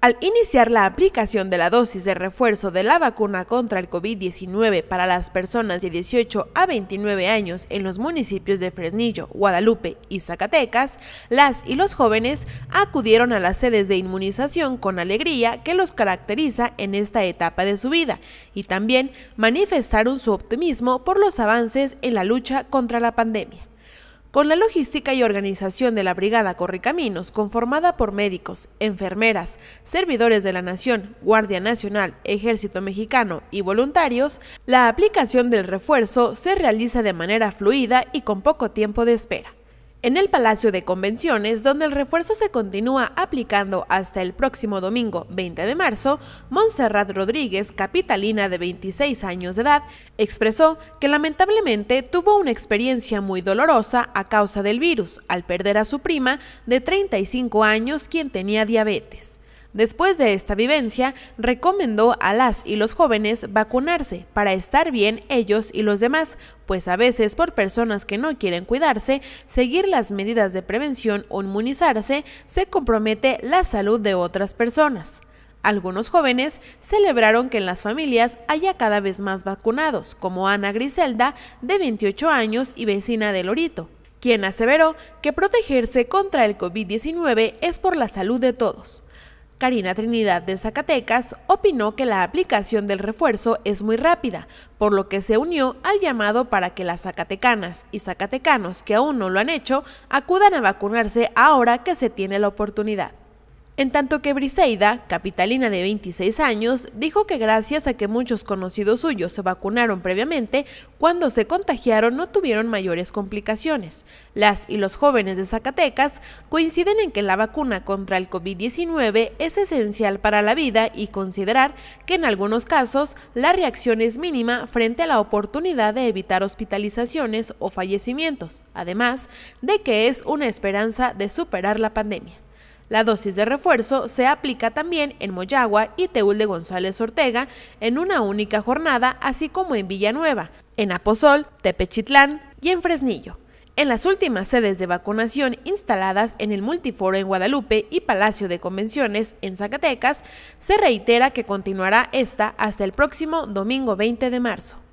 Al iniciar la aplicación de la dosis de refuerzo de la vacuna contra el COVID-19 para las personas de 18 a 29 años en los municipios de Fresnillo, Guadalupe y Zacatecas, las y los jóvenes acudieron a las sedes de inmunización con alegría que los caracteriza en esta etapa de su vida y también manifestaron su optimismo por los avances en la lucha contra la pandemia. Con la logística y organización de la Brigada Correcaminos, conformada por médicos, enfermeras, servidores de la Nación, Guardia Nacional, Ejército Mexicano y voluntarios, la aplicación del refuerzo se realiza de manera fluida y con poco tiempo de espera en el Palacio de Convenciones, donde el refuerzo se continúa aplicando hasta el próximo domingo 20 de marzo, Montserrat Rodríguez, capitalina de 26 años de edad, expresó que lamentablemente tuvo una experiencia muy dolorosa a causa del virus, al perder a su prima de 35 años quien tenía diabetes. Después de esta vivencia, recomendó a las y los jóvenes vacunarse para estar bien ellos y los demás, pues a veces por personas que no quieren cuidarse, seguir las medidas de prevención o inmunizarse se compromete la salud de otras personas. Algunos jóvenes celebraron que en las familias haya cada vez más vacunados, como Ana Griselda, de 28 años y vecina de Lorito, quien aseveró que protegerse contra el COVID-19 es por la salud de todos. Karina Trinidad de Zacatecas opinó que la aplicación del refuerzo es muy rápida, por lo que se unió al llamado para que las zacatecanas y zacatecanos que aún no lo han hecho acudan a vacunarse ahora que se tiene la oportunidad. En tanto que Briseida, capitalina de 26 años, dijo que gracias a que muchos conocidos suyos se vacunaron previamente, cuando se contagiaron no tuvieron mayores complicaciones. Las y los jóvenes de Zacatecas coinciden en que la vacuna contra el COVID-19 es esencial para la vida y considerar que en algunos casos la reacción es mínima frente a la oportunidad de evitar hospitalizaciones o fallecimientos, además de que es una esperanza de superar la pandemia. La dosis de refuerzo se aplica también en Moyagua y Teúl de González Ortega en una única jornada, así como en Villanueva, en Aposol, Tepechitlán y en Fresnillo. En las últimas sedes de vacunación instaladas en el Multiforo en Guadalupe y Palacio de Convenciones en Zacatecas, se reitera que continuará esta hasta el próximo domingo 20 de marzo.